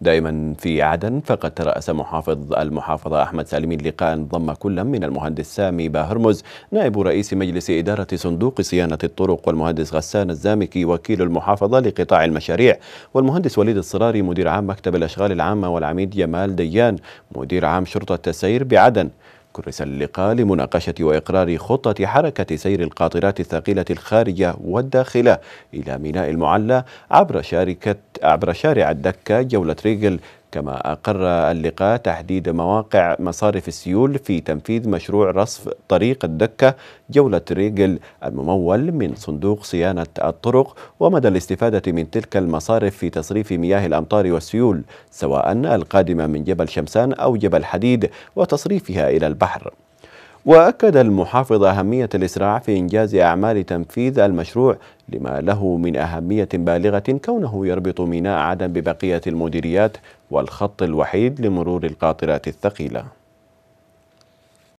دائما في عدن فقد ترأس محافظ المحافظة أحمد سالمي لقاء ضم كل من المهندس سامي باهرمز نائب رئيس مجلس إدارة صندوق صيانة الطرق والمهندس غسان الزامكي وكيل المحافظة لقطاع المشاريع والمهندس وليد الصراري مدير عام مكتب الأشغال العامة والعميد جمال ديان مدير عام شرطة السير بعدن كرس اللقاء لمناقشة وإقرار خطة حركة سير القاطرات الثقيلة الخارجة والداخلة إلى ميناء المعلى عبر عبر شارع الدكة جولة ريجل كما أقر اللقاء تحديد مواقع مصارف السيول في تنفيذ مشروع رصف طريق الدكة جولة ريجل الممول من صندوق صيانة الطرق ومدى الاستفادة من تلك المصارف في تصريف مياه الأمطار والسيول سواء القادمة من جبل شمسان أو جبل حديد وتصريفها إلى البحر وأكد المحافظ أهمية الإسراع في إنجاز أعمال تنفيذ المشروع لما له من أهمية بالغة كونه يربط ميناء عدن ببقية المديريات والخط الوحيد لمرور القاطرات الثقيلة